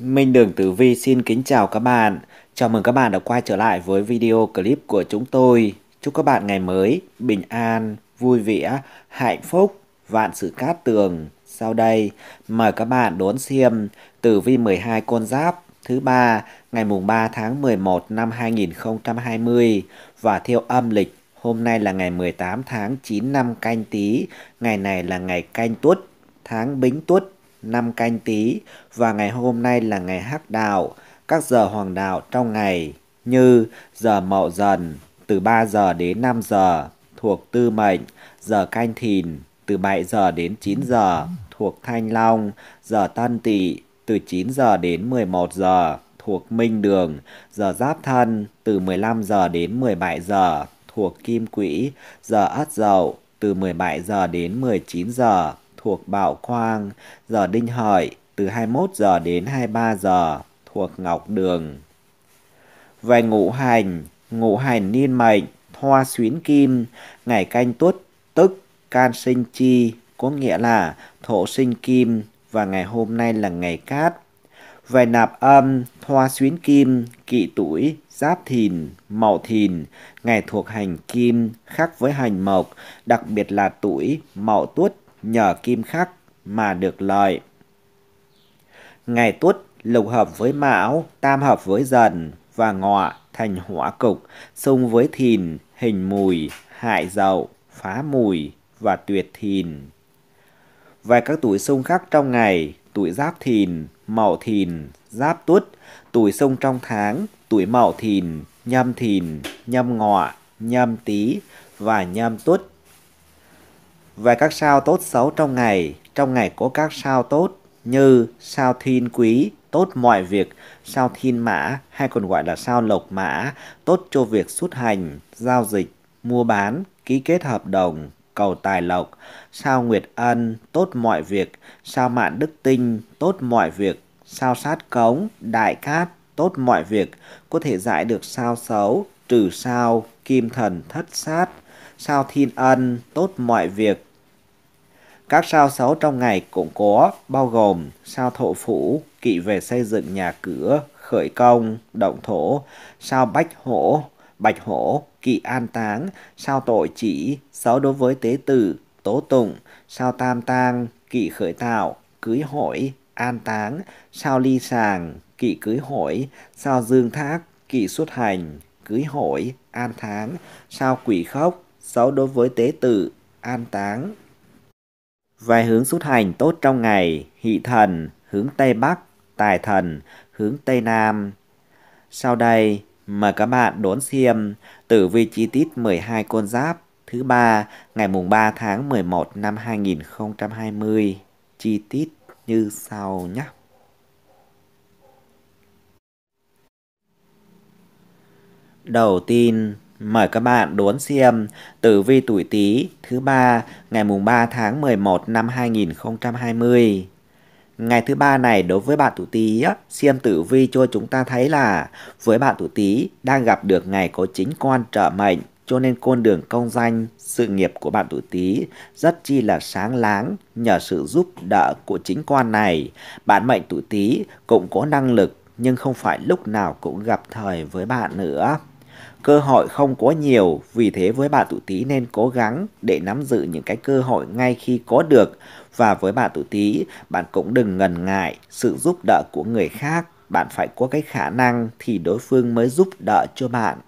Minh Đường Tử Vi xin kính chào các bạn. Chào mừng các bạn đã quay trở lại với video clip của chúng tôi. Chúc các bạn ngày mới bình an, vui vẻ, hạnh phúc, vạn sự cát tường. Sau đây, mời các bạn đón xem Tử Vi 12 con giáp thứ ba ngày mùng 3 tháng 11 năm 2020 và theo âm lịch hôm nay là ngày 18 tháng 9 năm canh tí, ngày này là ngày canh tuất, tháng bính tuất năm canh tí và ngày hôm nay là ngày hắc đạo, các giờ hoàng đạo trong ngày như giờ mậu dần từ 3 giờ đến 5 giờ thuộc tư mệnh, giờ canh thìn từ 7 giờ đến 9 giờ thuộc thanh long, giờ tân tỵ từ 9 giờ đến 11 giờ thuộc minh đường, giờ giáp thân từ 15 giờ đến 17 giờ thuộc kim quỹ, giờ ất dậu từ 17 giờ đến 19 giờ thuộc Bảo Khoang, giờ Đinh Hợi từ 21 giờ đến 23 giờ thuộc Ngọc Đường. Về ngũ hành, ngũ hành niên mệnh, hoa xuyến kim, ngày canh tuất, tức can sinh chi, có nghĩa là thổ sinh kim và ngày hôm nay là ngày cát. Về nạp âm, hoa xuyến kim, kỵ tuổi, giáp thìn, mậu thìn, ngày thuộc hành kim khác với hành mộc, đặc biệt là tuổi mậu tuất nhờ kim khắc mà được lợi. Ngày tuất lục hợp với mão, tam hợp với dần và ngọ thành hỏa cục, xung với thìn, hình mùi, hại dậu, phá mùi và tuyệt thìn. Về các tuổi xung khác trong ngày, tuổi giáp thìn, mậu thìn, giáp tuất, tuổi xung trong tháng, tuổi mậu thìn, nhâm thìn, nhâm ngọ, nhâm tý và nhâm tuất. Về các sao tốt xấu trong ngày, trong ngày có các sao tốt như sao thiên quý, tốt mọi việc, sao thiên mã hay còn gọi là sao lộc mã, tốt cho việc xuất hành, giao dịch, mua bán, ký kết hợp đồng, cầu tài lộc, sao nguyệt ân, tốt mọi việc, sao mạng đức tinh, tốt mọi việc, sao sát cống, đại cát, tốt mọi việc, có thể giải được sao xấu, trừ sao, kim thần thất sát, sao thiên ân, tốt mọi việc. Các sao xấu trong ngày cũng có, bao gồm sao thổ phủ, kỵ về xây dựng nhà cửa, khởi công, động thổ, sao bách hổ, bạch hổ, kỵ an táng, sao tội chỉ, xấu đối với tế tử, tố tụng, sao tam tang, kỵ khởi tạo, cưới hỏi, an táng, sao ly sàng, kỵ cưới hỏi, sao dương thác, kỵ xuất hành, cưới hỏi, an tháng, sao quỷ khóc, 6 đối với tế tự, an táng. Vài hướng xuất hành tốt trong ngày, hỷ thần, hướng Tây Bắc, tài thần, hướng Tây Nam. Sau đây, mời các bạn đốn xem tử vi chi tiết 12 con giáp thứ ba ngày mùng 3 tháng 11 năm 2020 chi tiết như sau nhé. Đầu tiên, Mời các bạn đón xem tử vi tuổi Tý thứ ba ngày mùng 3 tháng 11 năm 2020. Ngày thứ ba này đối với bạn tuổi Tý, xem tử vi cho chúng ta thấy là với bạn tuổi Tý đang gặp được ngày có chính quan trợ mệnh, cho nên con đường công danh, sự nghiệp của bạn tuổi Tý rất chi là sáng láng nhờ sự giúp đỡ của chính quan này. Bạn mệnh tuổi Tý cũng có năng lực nhưng không phải lúc nào cũng gặp thời với bạn nữa. Cơ hội không có nhiều, vì thế với bạn tuổi Tý nên cố gắng để nắm giữ những cái cơ hội ngay khi có được. Và với bạn tuổi Tý, bạn cũng đừng ngần ngại sự giúp đỡ của người khác, bạn phải có cái khả năng thì đối phương mới giúp đỡ cho bạn.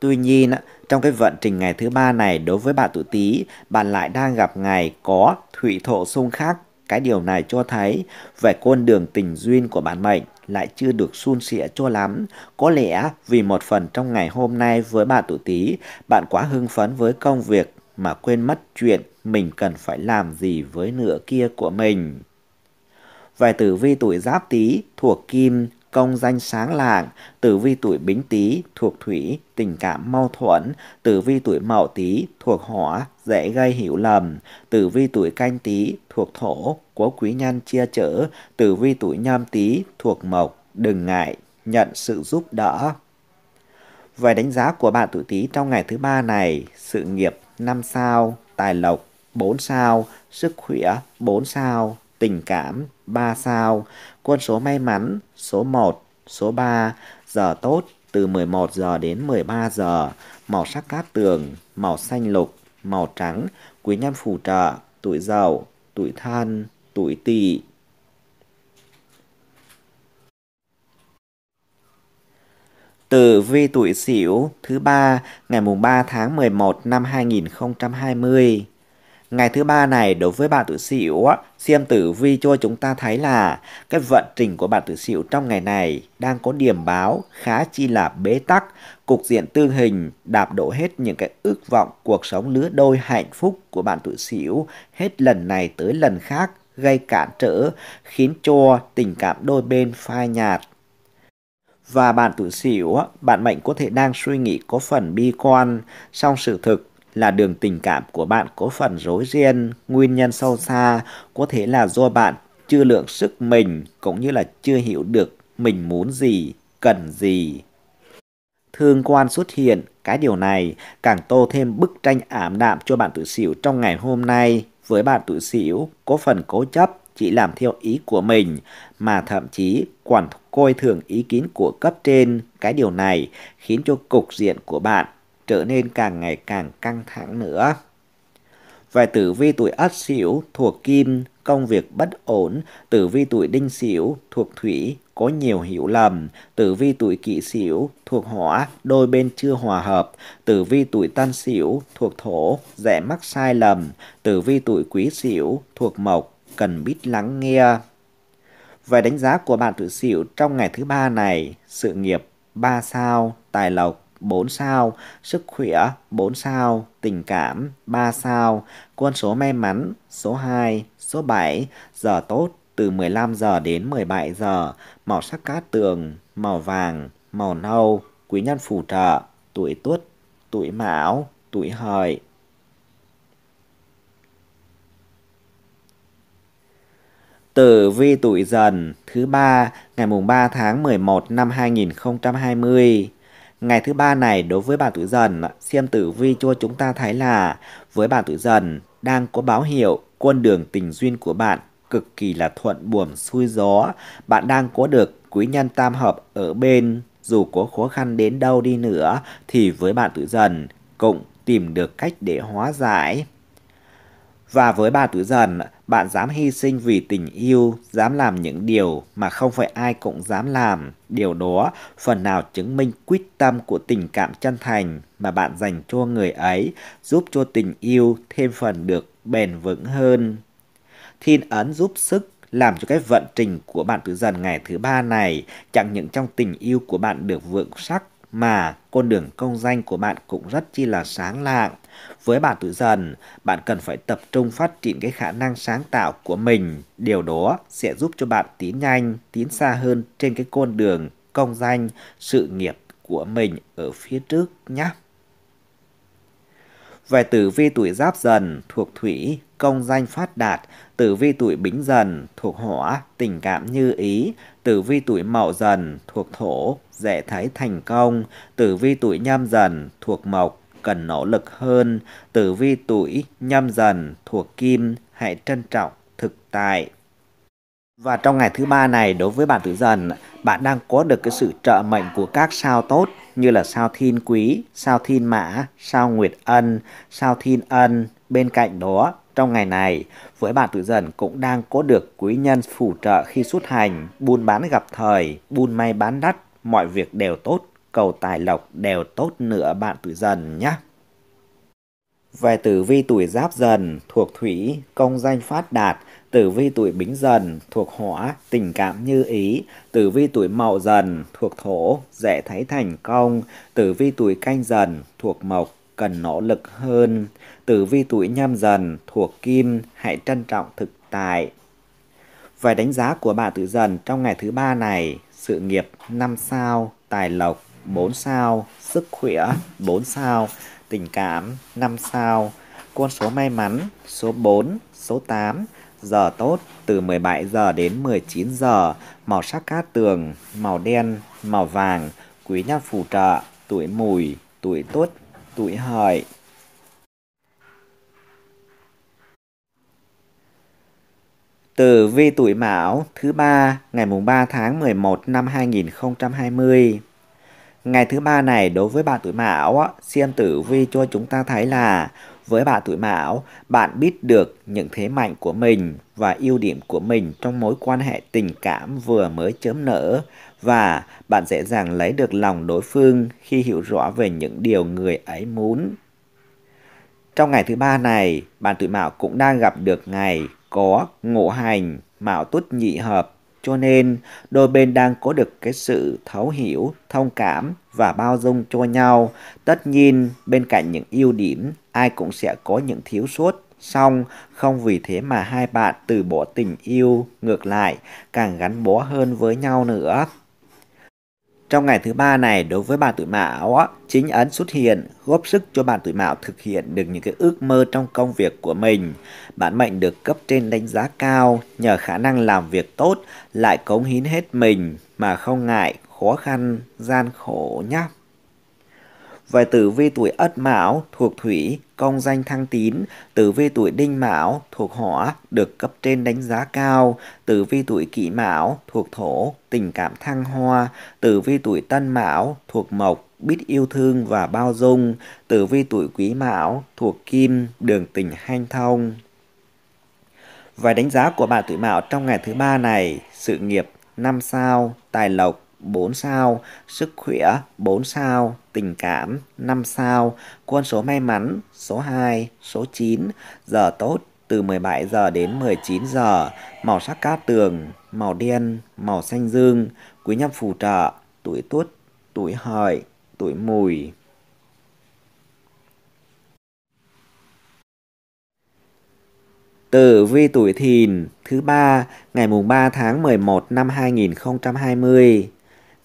Tuy nhiên, trong cái vận trình ngày thứ ba này đối với bạn tuổi Tý, bạn lại đang gặp ngày có thủy thổ xung khắc. Cái điều này cho thấy về con đường tình duyên của bạn mệnh lại chưa được suôn sẻ cho lắm. Có lẽ vì một phần trong ngày hôm nay với bạn tuổi Tý, bạn quá hưng phấn với công việc mà quên mất chuyện mình cần phải làm gì với nửa kia của mình. Vài tử vi tuổi Giáp Tý thuộc Kim công danh sáng lạng, tử vi tuổi bính tý thuộc thủy, tình cảm mâu thuẫn, tử vi tuổi mậu tý thuộc hỏa, dễ gây hiểu lầm, tử vi tuổi canh tý thuộc thổ, có quý nhân chia chở, tử vi tuổi nhâm tý thuộc mộc, đừng ngại nhận sự giúp đỡ. Về đánh giá của bạn tuổi Tý trong ngày thứ ba này, sự nghiệp 5 sao, tài lộc 4 sao, sức khỏe 4 sao, tình cảm 3 sao, quân số may mắn số 1, số 3, giờ tốt từ 11 giờ đến 13 giờ, màu sắc cát tường, màu xanh lục, màu trắng, quý nhân phù trợ, tuổi dậu, tuổi thân, tuổi tỵ. Tử vi tuổi Sửu thứ ba ngày mùng 3 tháng 11 năm 2020. Ngày thứ ba này đối với bạn tự xỉu, xem tử vi cho chúng ta thấy là cái vận trình của bạn tự xỉu trong ngày này đang có điểm báo khá chi là bế tắc, cục diện tương hình, đạp đổ hết những cái ước vọng cuộc sống lứa đôi hạnh phúc của bạn tự xỉu hết lần này tới lần khác gây cản trở, khiến cho tình cảm đôi bên phai nhạt. Và bạn tuổi xỉu, bạn mệnh có thể đang suy nghĩ có phần bi quan, song sự thực là đường tình cảm của bạn có phần rối ren, nguyên nhân sâu xa có thể là do bạn chưa lượng sức mình cũng như là chưa hiểu được mình muốn gì, cần gì. Thương quan xuất hiện, cái điều này càng tô thêm bức tranh ảm đạm cho bạn tự xỉu trong ngày hôm nay. Với bạn tự xỉu, có phần cố chấp, chỉ làm theo ý của mình, mà thậm chí còn coi thường ý kiến của cấp trên. Cái điều này khiến cho cục diện của bạn trở nên càng ngày càng căng thẳng nữa. Về tử vi tuổi Ất Sửu thuộc Kim, công việc bất ổn, tử vi tuổi Đinh Sửu thuộc Thủy, có nhiều hiểu lầm, tử vi tuổi Kỷ Sửu thuộc Hỏa, đôi bên chưa hòa hợp, tử vi tuổi Tân Sửu thuộc Thổ, dễ mắc sai lầm, tử vi tuổi Quý Sửu thuộc Mộc, cần biết lắng nghe. Về đánh giá của bạn tuổi Sửu trong ngày thứ ba này, sự nghiệp 3 sao, tài lộc 4 sao, sức khỏe 4 sao, tình cảm 3 sao, quân số may mắn số 2, số 7, giờ tốt từ 15 giờ đến 17 giờ, màu sắc cát tường, màu vàng, màu nâu, quý nhân phù trợ, tuổi tuất, tuổi mão, tuổi hợi. Tử vi tuổi dần thứ ba ngày mùng 3 tháng 11 năm 2020. Ngày thứ ba này đối với bạn tuổi dần, xem tử vi cho chúng ta thấy là với bạn tuổi dần đang có báo hiệu con đường tình duyên của bạn cực kỳ là thuận buồm xuôi gió. Bạn đang có được quý nhân tam hợp ở bên, dù có khó khăn đến đâu đi nữa thì với bạn tuổi dần cũng tìm được cách để hóa giải. Và với bà tuổi Dần, bạn dám hy sinh vì tình yêu, dám làm những điều mà không phải ai cũng dám làm. Điều đó phần nào chứng minh quyết tâm của tình cảm chân thành mà bạn dành cho người ấy, giúp cho tình yêu thêm phần được bền vững hơn. Thiên ấn giúp sức làm cho cái vận trình của bạn tuổi Dần ngày thứ ba này chẳng những trong tình yêu của bạn được vượng sắc mà con đường công danh của bạn cũng rất chi là sáng lạng với bạn tuổi dần, bạn cần phải tập trung phát triển cái khả năng sáng tạo của mình. Điều đó sẽ giúp cho bạn tiến nhanh, tiến xa hơn trên cái con đường công danh, sự nghiệp của mình ở phía trước nhé. Về tử vi tuổi giáp dần thuộc thủy, công danh phát đạt, tử vi tuổi bính dần thuộc hỏa, tình cảm như ý, tử vi tuổi mậu dần thuộc thổ, dễ thấy thành công, tử vi tuổi nhâm dần thuộc mộc, cần nỗ lực hơn, tử vi tuổi nhâm dần thuộc kim, hãy trân trọng thực tại. Và trong ngày thứ ba này đối với bạn tử dần, bạn đang có được cái sự trợ mệnh của các sao tốt như là sao thiên quý, sao thiên mã, sao nguyệt ân, sao thiên ân. Bên cạnh đó, trong ngày này, với bạn tử dần cũng đang có được quý nhân phù trợ khi xuất hành, buôn bán gặp thời, buôn may bán đắt, mọi việc đều tốt, cầu tài lộc đều tốt nữa bạn tuổi dần nhé. Về tử vi tuổi giáp dần thuộc thủy, công danh phát đạt, tử vi tuổi bính dần thuộc hỏa, tình cảm như ý, tử vi tuổi mậu dần thuộc thổ, dễ thấy thành công, tử vi tuổi canh dần thuộc mộc, cần nỗ lực hơn, tử vi tuổi nhâm dần thuộc kim, hãy trân trọng thực tại. Về đánh giá của bạn tuổi dần trong ngày thứ ba này, sự nghiệp năm sao, tài lộc 4 sao, sức khỏe 4 sao, tình cảm 5 sao, con số may mắn số 4, số 8, giờ tốt từ 17 giờ đến 19 giờ, màu sắc cát tường, màu đen, màu vàng, quý nhân phù trợ, tuổi mùi, tuổi tốt, tuổi hợi. từ vi tuổi Mão thứ ba ngày mùng 3 tháng 11 năm 2020. Ngày thứ ba này đối với bạn tuổi Mão, xem tử vi cho chúng ta thấy là với bạn tuổi Mão, bạn biết được những thế mạnh của mình và ưu điểm của mình trong mối quan hệ tình cảm vừa mới chớm nở và bạn dễ dàng lấy được lòng đối phương khi hiểu rõ về những điều người ấy muốn. Trong ngày thứ ba này, bạn tuổi Mão cũng đang gặp được ngày có ngộ hành, Mão tuất nhị hợp cho nên, đôi bên đang có được cái sự thấu hiểu, thông cảm và bao dung cho nhau. Tất nhiên, bên cạnh những ưu điểm, ai cũng sẽ có những thiếu sót. Song không vì thế mà hai bạn từ bỏ tình yêu, ngược lại, càng gắn bó hơn với nhau nữa. Trong ngày thứ ba này đối với bạn tuổi mão, chính ấn xuất hiện góp sức cho bạn tuổi mão thực hiện được những cái ước mơ trong công việc của mình. bạn mệnh được cấp trên đánh giá cao nhờ khả năng làm việc tốt, lại cống hiến hết mình mà không ngại khó khăn, gian khổ nhá. Về tử vi tuổi Ất Mão thuộc thủy công danh thăng tín, tử vi tuổi đinh mão thuộc hỏa được cấp trên đánh giá cao, tử vi tuổi kỷ mão thuộc thổ tình cảm thăng hoa, tử vi tuổi tân mão thuộc mộc biết yêu thương và bao dung, tử vi tuổi quý mão thuộc kim đường tình hanh thông. Và đánh giá của bạn tuổi mão trong ngày thứ ba này, sự nghiệp 5 sao, tài lộc 4 sao, sức khỏe 4 sao, tình cảm 5 sao, quân số may mắn số 2, số 9, giờ tốt từ 17 giờ đến 19 giờ, màu sắc cát tường, màu đen, màu xanh dương, quý nhân phù trợ, tuổi tuất, tuổi hợi, tuổi mùi. Tử vi tuổi thìn thứ ba ngày mùng 3 tháng 11 năm 2020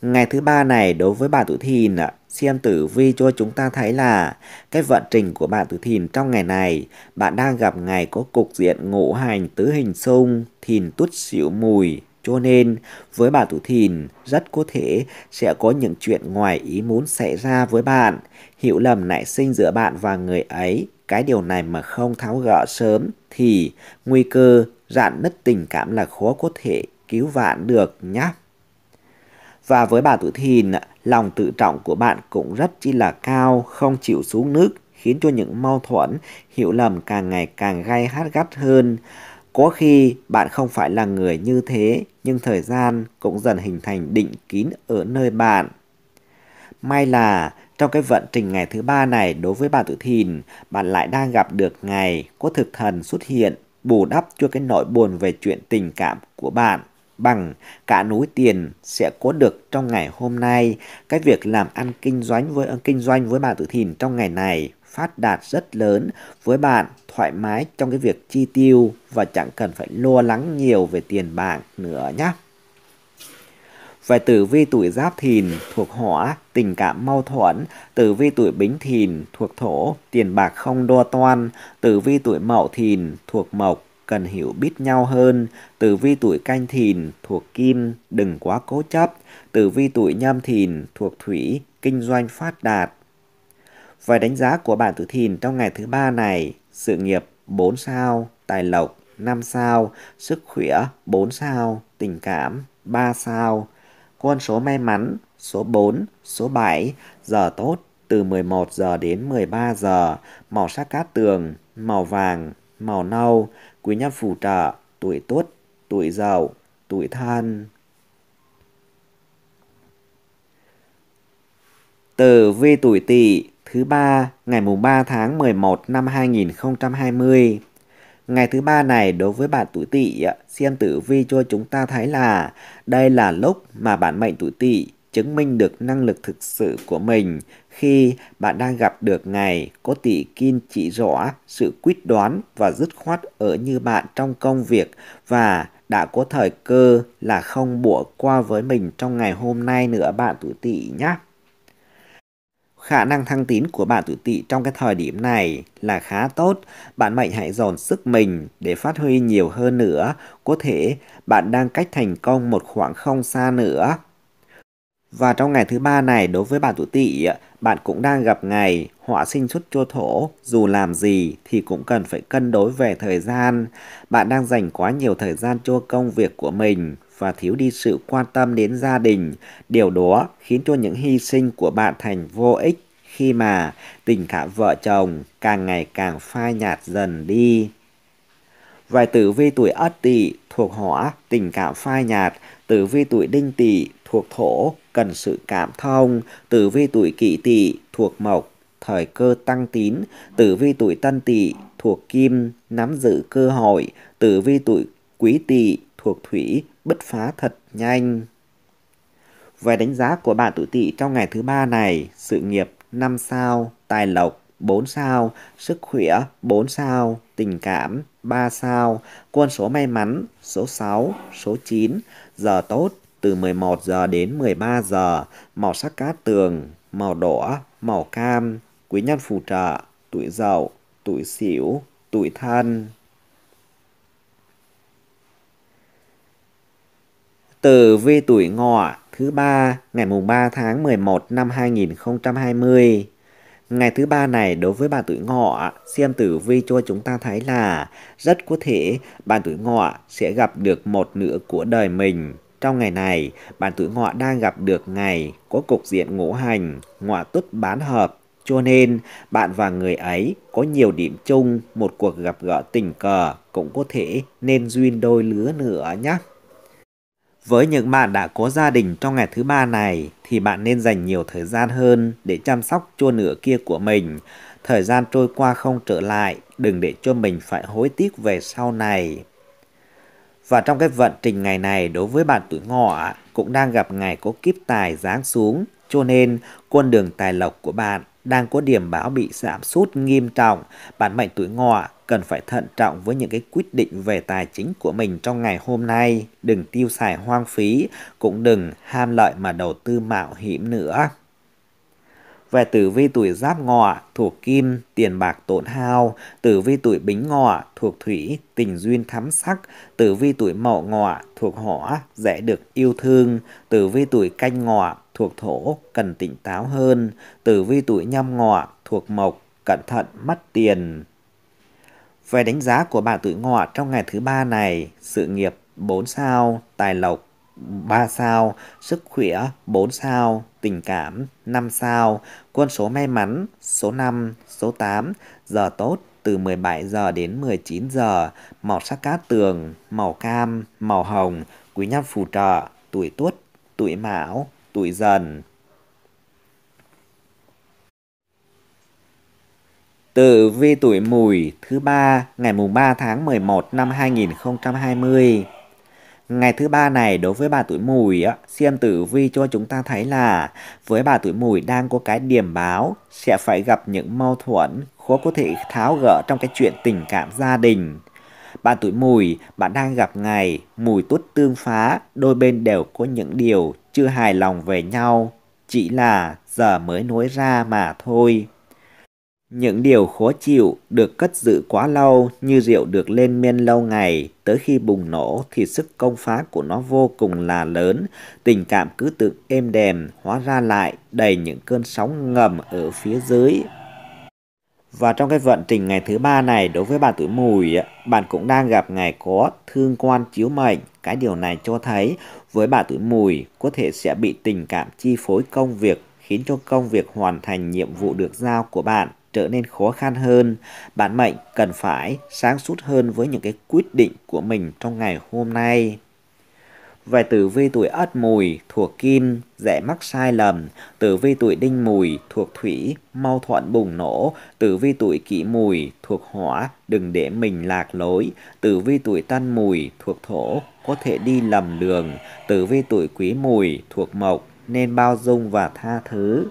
Ngày thứ ba này đối với bạn tuổi Thìn, xem tử vi cho chúng ta thấy là cái vận trình của bạn tuổi Thìn trong ngày này, bạn đang gặp ngày có cục diện ngũ hành tứ hình xung, thìn tuất xỉu mùi, cho nên với bạn tuổi Thìn rất có thể sẽ có những chuyện ngoài ý muốn xảy ra với bạn. Hiểu lầm nảy sinh giữa bạn và người ấy. Cái điều này mà không tháo gỡ sớm thì nguy cơ rạn nứt tình cảm là khó có thể cứu vãn được nhé. Và với bà tuổi thìn, lòng tự trọng của bạn cũng rất chi là cao, không chịu xuống nước, khiến cho những mâu thuẫn, hiểu lầm càng ngày càng gay hát gắt hơn. Có khi bạn không phải là người như thế, nhưng thời gian cũng dần hình thành định kín ở nơi bạn. May là trong cái vận trình ngày thứ ba này đối với bà tử thìn, bạn lại đang gặp được ngày có thực thần xuất hiện, bù đắp cho cái nỗi buồn về chuyện tình cảm của bạn bằng cả núi tiền sẽ có được trong ngày hôm nay. Cái việc làm ăn kinh doanh với ờ, kinh doanh với bạn tự thìn trong ngày này phát đạt rất lớn với bạn thoải mái trong cái việc chi tiêu và chẳng cần phải lo lắng nhiều về tiền bạc nữa nhé. Về tử vi tuổi giáp thìn thuộc hỏa, tình cảm mâu thuẫn, tử vi tuổi bính thìn thuộc thổ, tiền bạc không đo toan, tử vi tuổi mậu thìn thuộc mộc, cần hiểu biết nhau hơn. Tử vi tuổi canh thìn thuộc kim, đừng quá cố chấp. Tử vi tuổi nhâm thìn thuộc thủy, kinh doanh phát đạt. Vài đánh giá của bạn tử thìn trong ngày thứ ba này, sự nghiệp 4 sao, tài lộc 5 sao, sức khỏe 4 sao, tình cảm 3 sao. Con số may mắn số 4, số 7, giờ tốt từ 11 giờ đến 13 giờ, màu sắc cát tường, màu vàng, màu nâu, quý nhân phù trợ, tuổi tốt, tuổi giàu, tuổi than. Tử vi tuổi Tỵ thứ ba ngày mùng 3 tháng 11 năm 2020. Ngày thứ ba này đối với bạn tuổi Tỵ, xem tử vi cho chúng ta thấy là đây là lúc mà bản mệnh tuổi Tỵ chứng minh được năng lực thực sự của mình khi bạn đang gặp được ngày có tỷ kim chỉ rõ sự quyết đoán và dứt khoát ở như bạn trong công việc và đã có thời cơ là không bủa qua với mình trong ngày hôm nay nữa bạn tuổi tỵ nhé. Khả năng thăng tín của bạn tuổi tỵ trong cái thời điểm này là khá tốt. Bạn mạnh hãy dồn sức mình để phát huy nhiều hơn nữa. Có thể bạn đang cách thành công một khoảng không xa nữa và trong ngày thứ ba này đối với bạn tuổi tỵ, bạn cũng đang gặp ngày họa sinh xuất chua thổ, dù làm gì thì cũng cần phải cân đối về thời gian. Bạn đang dành quá nhiều thời gian cho công việc của mình và thiếu đi sự quan tâm đến gia đình. Điều đó khiến cho những hy sinh của bạn thành vô ích khi mà tình cảm vợ chồng càng ngày càng phai nhạt dần đi. vài tử vi tuổi Ất Tỵ thuộc hỏa, tình cảm phai nhạt, tử vi tuổi Đinh Tỵ thuộc thổ cần sự cảm thông, tử vi tuổi kỷ tỵ thuộc mộc, thời cơ tăng tín, tử vi tuổi tân tỵ thuộc kim, nắm giữ cơ hội, tử vi tuổi quý tỵ thuộc thủy, bứt phá thật nhanh. Về đánh giá của bạn tuổi tỵ trong ngày thứ ba này, sự nghiệp 5 sao, tài lộc 4 sao, sức khỏe 4 sao, tình cảm 3 sao, quân số may mắn số 6, số 9, giờ tốt từ 11 giờ đến 13 giờ, màu sắc cát tường, màu đỏ, màu cam, quý nhân phù trợ, tuổi dậu, tuổi sửu, tuổi thân. từ vi tuổi ngọ thứ ba ngày mùng 3 tháng 11 năm 2020. Ngày thứ ba này đối với bà tuổi ngọ, xem tử vi cho chúng ta thấy là rất có thể bà tuổi ngọ sẽ gặp được một nửa của đời mình trong ngày này, bản tuổi ngọ đang gặp được ngày có cục diện ngũ hành, ngọ tuất bán hợp, cho nên bạn và người ấy có nhiều điểm chung, một cuộc gặp gỡ tình cờ cũng có thể nên duyên đôi lứa nữa nhé. Với những bạn đã có gia đình trong ngày thứ ba này thì bạn nên dành nhiều thời gian hơn để chăm sóc cho nửa kia của mình. Thời gian trôi qua không trở lại, đừng để cho mình phải hối tiếc về sau này. Và trong cái vận trình ngày này đối với bạn tuổi ngọ cũng đang gặp ngày có kiếp tài giáng xuống, cho nên con đường tài lộc của bạn đang có điểm báo bị giảm sút nghiêm trọng. Bạn mệnh tuổi ngọ cần phải thận trọng với những cái quyết định về tài chính của mình trong ngày hôm nay. Đừng tiêu xài hoang phí, cũng đừng ham lợi mà đầu tư mạo hiểm nữa. Về tử vi tuổi giáp ngọ thuộc kim, tiền bạc tổn hao, tử vi tuổi bính ngọ thuộc thủy, tình duyên thắm sắc, tử vi tuổi mậu ngọ thuộc hỏa, dễ được yêu thương, tử vi tuổi canh ngọ thuộc thổ, cần tỉnh táo hơn, tử vi tuổi nhâm ngọ thuộc mộc, cẩn thận mất tiền. Về đánh giá của bà tuổi ngọ trong ngày thứ ba này, sự nghiệp 4 sao, tài lộc 3 sao, sức khỏe 4 sao, tình cảm 5 sao, quân số may mắn số 5, số 8, giờ tốt từ 17 giờ đến 19 giờ, màu sắc cát tường, màu cam, màu hồng, quý nhân phù trợ, tuổi tuất, tuổi mão, tuổi dần. Tử vi tuổi mùi thứ ba ngày mùng 3 tháng 11 năm 2020. Ngày thứ ba này đối với bà tuổi mùi á, xem tử vi cho chúng ta thấy là với bà tuổi mùi đang có cái điểm báo sẽ phải gặp những mâu thuẫn khó có thể tháo gỡ trong cái chuyện tình cảm gia đình. Bà tuổi mùi, bạn đang gặp ngày mùi tốt tương phá, đôi bên đều có những điều chưa hài lòng về nhau, chỉ là giờ mới nối ra mà thôi. Những điều khó chịu được cất giữ quá lâu như rượu được lên men lâu ngày, tới khi bùng nổ thì sức công phá của nó vô cùng là lớn, tình cảm cứ tự êm đềm hóa ra lại đầy những cơn sóng ngầm ở phía dưới. Và trong cái vận trình ngày thứ ba này đối với bà tuổi mùi, bạn cũng đang gặp ngày có thương quan chiếu mệnh. Cái điều này cho thấy với bà tuổi mùi có thể sẽ bị tình cảm chi phối công việc khiến cho công việc hoàn thành nhiệm vụ được giao của bạn trở nên khó khăn hơn. Bạn mệnh cần phải sáng suốt hơn với những cái quyết định của mình trong ngày hôm nay. Về tử vi tuổi Ất Mùi thuộc Kim, dễ mắc sai lầm. Tử vi tuổi Đinh Mùi thuộc Thủy, mau thuận bùng nổ. Tử vi tuổi Kỷ Mùi thuộc Hỏa, đừng để mình lạc lối. Tử vi tuổi Tân Mùi thuộc Thổ, có thể đi lầm đường. Tử vi tuổi Quý Mùi thuộc Mộc, nên bao dung và tha thứ.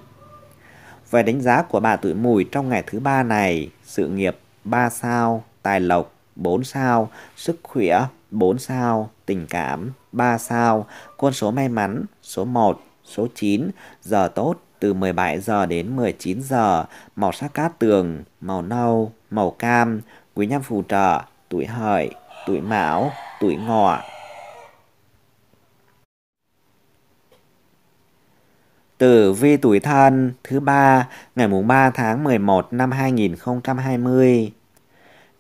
Về đánh giá của bà tuổi mùi trong ngày thứ ba này, sự nghiệp 3 sao, tài lộc 4 sao, sức khỏe 4 sao, tình cảm 3 sao, con số may mắn số 1, số 9, giờ tốt từ 17 giờ đến 19 giờ, màu sắc cát tường, màu nâu, màu cam, quý nhân phù trợ, tuổi hợi, tuổi mão, tuổi ngọ, Tử vi tuổi thân thứ ba ngày mùng 3 tháng 11 năm 2020.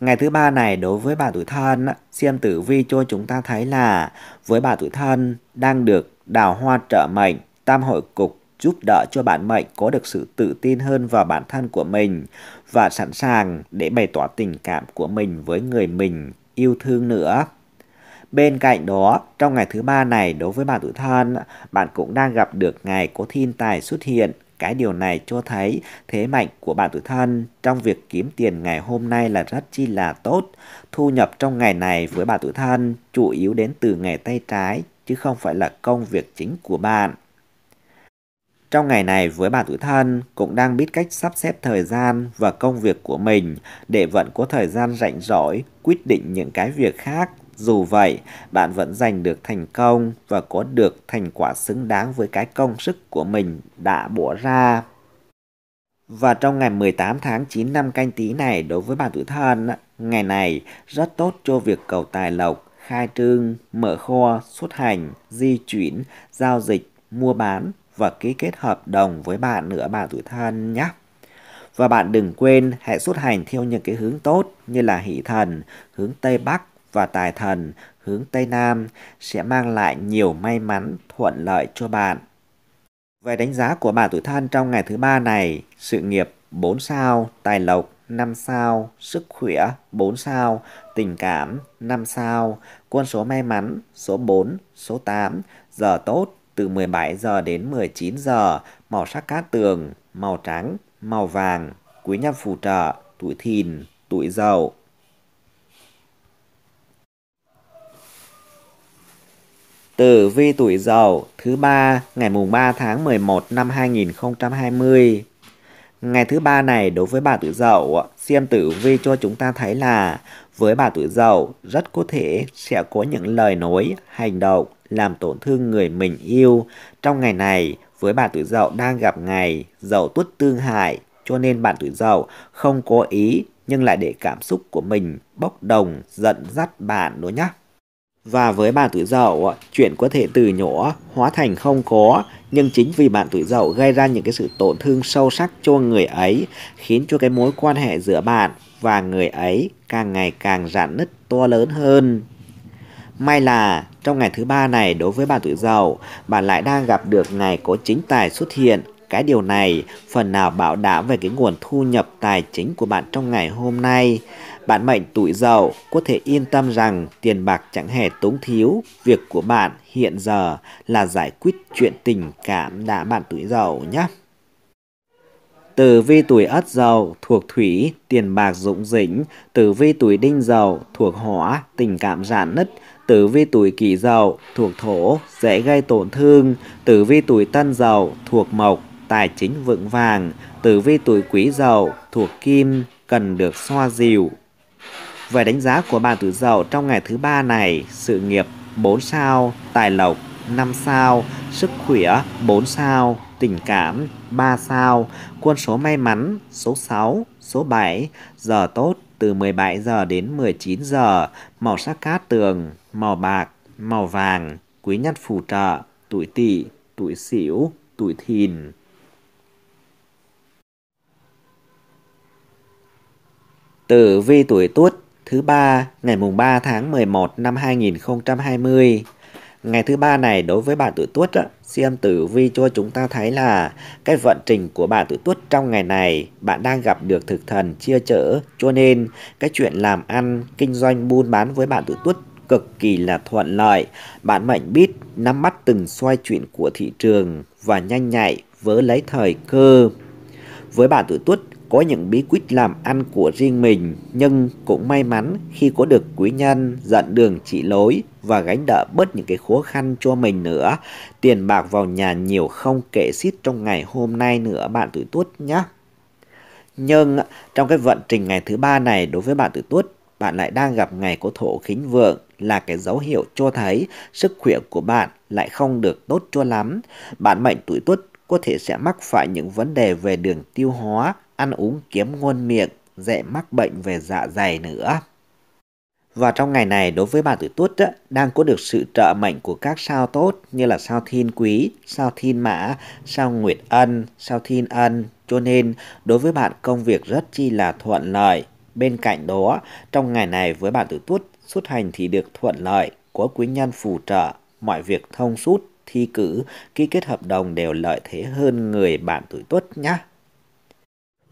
Ngày thứ ba này đối với bà tuổi thân, xem tử vi cho chúng ta thấy là với bà tuổi thân đang được đào hoa trợ mệnh, tam hội cục giúp đỡ cho bản mệnh có được sự tự tin hơn vào bản thân của mình và sẵn sàng để bày tỏ tình cảm của mình với người mình yêu thương nữa. Bên cạnh đó, trong ngày thứ ba này đối với bạn tuổi thân, bạn cũng đang gặp được ngày có thiên tài xuất hiện. Cái điều này cho thấy thế mạnh của bạn tuổi thân trong việc kiếm tiền ngày hôm nay là rất chi là tốt. Thu nhập trong ngày này với bạn tuổi thân chủ yếu đến từ ngày tay trái chứ không phải là công việc chính của bạn. Trong ngày này với bạn tuổi thân cũng đang biết cách sắp xếp thời gian và công việc của mình để vẫn có thời gian rảnh rỗi quyết định những cái việc khác dù vậy, bạn vẫn giành được thành công và có được thành quả xứng đáng với cái công sức của mình đã bỏ ra. Và trong ngày 18 tháng 9 năm canh tí này đối với bạn tuổi thân, ngày này rất tốt cho việc cầu tài lộc, khai trương, mở kho, xuất hành, di chuyển, giao dịch, mua bán và ký kết hợp đồng với bạn nữa bạn tuổi thân nhé. Và bạn đừng quên hãy xuất hành theo những cái hướng tốt như là hỷ thần, hướng Tây Bắc, và tài thần hướng Tây Nam sẽ mang lại nhiều may mắn thuận lợi cho bạn. Về đánh giá của bạn tuổi thân trong ngày thứ ba này, sự nghiệp 4 sao, tài lộc 5 sao, sức khỏe 4 sao, tình cảm 5 sao, quân số may mắn số 4, số 8, giờ tốt từ 17 giờ đến 19 giờ, màu sắc cát tường, màu trắng, màu vàng, quý nhân phù trợ, tuổi thìn, tuổi dậu. Tử vi tuổi Dậu thứ ba ngày mùng 3 tháng 11 năm 2020. Ngày thứ ba này đối với bà tuổi Dậu, xem tử vi cho chúng ta thấy là với bà tuổi Dậu rất có thể sẽ có những lời nói, hành động làm tổn thương người mình yêu. Trong ngày này, với bà tuổi Dậu đang gặp ngày Dậu Tuất tương hại, cho nên bạn tuổi Dậu không có ý nhưng lại để cảm xúc của mình bốc đồng, giận dắt bạn đó nhé. Và với bạn tuổi dậu, chuyện có thể từ nhỏ hóa thành không có, nhưng chính vì bạn tuổi dậu gây ra những cái sự tổn thương sâu sắc cho người ấy, khiến cho cái mối quan hệ giữa bạn và người ấy càng ngày càng rạn nứt to lớn hơn. May là trong ngày thứ ba này đối với bạn tuổi dậu, bạn lại đang gặp được ngày có chính tài xuất hiện cái điều này phần nào bảo đảm về cái nguồn thu nhập tài chính của bạn trong ngày hôm nay. Bạn mệnh tuổi dậu có thể yên tâm rằng tiền bạc chẳng hề túng thiếu. Việc của bạn hiện giờ là giải quyết chuyện tình cảm đã bạn tuổi dậu nhé. Tử vi tuổi ất dậu thuộc thủy, tiền bạc dũng dĩnh. Tử vi tuổi đinh dậu thuộc hỏa, tình cảm rạn nứt. Tử vi tuổi kỷ dậu thuộc thổ, dễ gây tổn thương. Tử vi tuổi tân dậu thuộc mộc, tài chính vững vàng, tử vi tuổi quý dậu thuộc kim cần được xoa dịu. Về đánh giá của bà tuổi dậu trong ngày thứ ba này, sự nghiệp 4 sao, tài lộc 5 sao, sức khỏe 4 sao, tình cảm 3 sao, quân số may mắn số 6, số 7, giờ tốt từ 17 giờ đến 19 giờ, màu sắc cát tường, màu bạc, màu vàng, quý nhân phù trợ, tuổi tỵ, tuổi sửu, tuổi thìn. Tử vi tuổi Tuất thứ ba ngày mùng 3 tháng 11 năm 2020. Ngày thứ ba này đối với bạn tuổi Tuất xem tử vi cho chúng ta thấy là cái vận trình của bạn tuổi Tuất trong ngày này bạn đang gặp được thực thần chia chở cho nên cái chuyện làm ăn, kinh doanh buôn bán với bạn tuổi Tuất cực kỳ là thuận lợi. Bạn mệnh biết nắm bắt từng xoay chuyển của thị trường và nhanh nhạy vớ lấy thời cơ. Với bạn tuổi Tuất, có những bí quyết làm ăn của riêng mình nhưng cũng may mắn khi có được quý nhân dẫn đường chỉ lối và gánh đỡ bớt những cái khó khăn cho mình nữa. Tiền bạc vào nhà nhiều không kể xít trong ngày hôm nay nữa bạn tuổi tuất nhé. Nhưng trong cái vận trình ngày thứ ba này đối với bạn tuổi tuất, bạn lại đang gặp ngày có thổ khính vượng là cái dấu hiệu cho thấy sức khỏe của bạn lại không được tốt cho lắm. Bạn mệnh tuổi tuất có thể sẽ mắc phải những vấn đề về đường tiêu hóa ăn uống kiếm ngon miệng, dễ mắc bệnh về dạ dày nữa. Và trong ngày này đối với bạn tuổi tuất đang có được sự trợ mệnh của các sao tốt như là sao thiên quý, sao thiên mã, sao nguyệt ân, sao thiên ân. Cho nên đối với bạn công việc rất chi là thuận lợi. Bên cạnh đó, trong ngày này với bạn tuổi tuất xuất hành thì được thuận lợi, có quý nhân phù trợ, mọi việc thông suốt, thi cử, ký kết hợp đồng đều lợi thế hơn người bạn tuổi tuất nhé.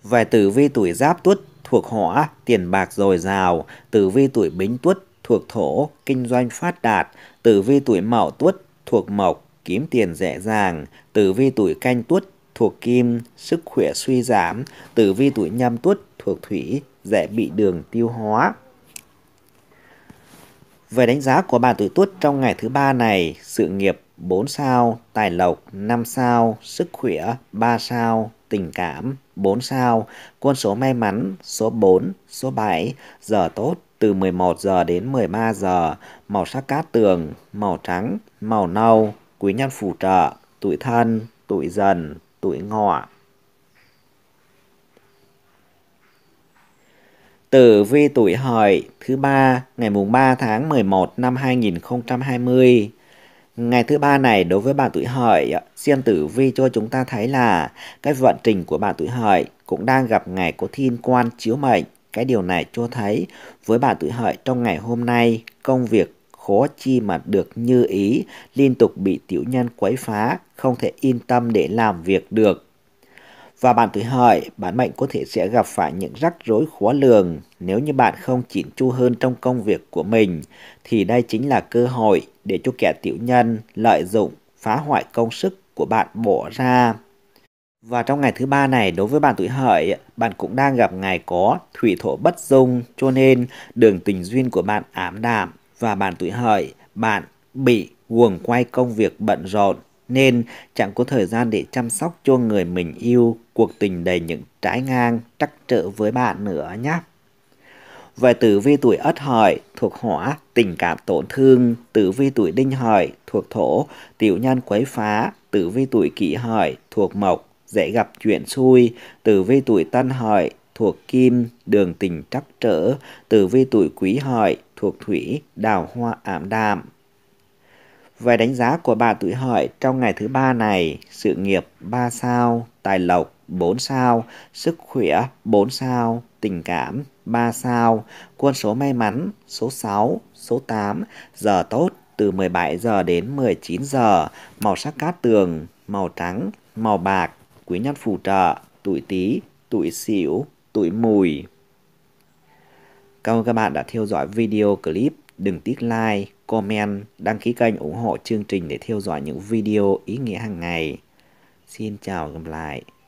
Về tử vi tuổi giáp tuất thuộc hỏa, tiền bạc dồi dào, tử vi tuổi bính tuất thuộc thổ, kinh doanh phát đạt, tử vi tuổi mậu tuất thuộc mộc, kiếm tiền dễ dàng, tử vi tuổi canh tuất thuộc kim, sức khỏe suy giảm, tử vi tuổi nhâm tuất thuộc thủy, dễ bị đường tiêu hóa. Về đánh giá của bà tuổi tuất trong ngày thứ ba này, sự nghiệp 4 sao, tài lộc 5 sao, sức khỏe 3 sao, tình cảm 4 sao, con số may mắn số 4, số 7, giờ tốt từ 11 giờ đến 13 giờ, màu sắc cát tường, màu trắng, màu nâu, quý nhân phù trợ, tuổi thân, tuổi dần, tuổi ngọ. Tử vi tuổi hợi thứ ba ngày mùng 3 tháng 11 năm 2020 Ngày thứ ba này đối với bạn tuổi hợi, xem tử vi cho chúng ta thấy là cái vận trình của bạn tuổi hợi cũng đang gặp ngày có thiên quan chiếu mệnh. Cái điều này cho thấy với bạn tuổi hợi trong ngày hôm nay, công việc khó chi mà được như ý, liên tục bị tiểu nhân quấy phá, không thể yên tâm để làm việc được. Và bạn tuổi hợi, bản mệnh có thể sẽ gặp phải những rắc rối khó lường. Nếu như bạn không chỉn chu hơn trong công việc của mình, thì đây chính là cơ hội để cho kẻ tiểu nhân lợi dụng phá hoại công sức của bạn bỏ ra. Và trong ngày thứ ba này đối với bạn tuổi hợi, bạn cũng đang gặp ngày có thủy thổ bất dung cho nên đường tình duyên của bạn ám đạm và bạn tuổi hợi, bạn bị guồng quay công việc bận rộn nên chẳng có thời gian để chăm sóc cho người mình yêu cuộc tình đầy những trái ngang trắc trở với bạn nữa nhé về tử vi tuổi ất hợi thuộc hỏa, tình cảm tổn thương, tử vi tuổi đinh hợi thuộc thổ, tiểu nhân quấy phá, tử vi tuổi kỷ hợi thuộc mộc, dễ gặp chuyện xui, tử vi tuổi tân hợi thuộc kim, đường tình trắc trở, tử vi tuổi quý hợi thuộc thủy, đào hoa ảm đạm. Về đánh giá của bà tuổi hợi trong ngày thứ ba này, sự nghiệp 3 sao, tài lộc 4 sao, sức khỏe 4 sao, tình cảm 3 sao, quân số may mắn, số 6, số 8, giờ tốt từ 17 giờ đến 19 giờ, màu sắc cát tường, màu trắng, màu bạc, quý nhân phù trợ, tuổi tí, tuổi xỉu, tuổi mùi. Cảm ơn các bạn đã theo dõi video clip. Đừng tiếc like, comment, đăng ký kênh ủng hộ chương trình để theo dõi những video ý nghĩa hàng ngày. Xin chào và gặp lại.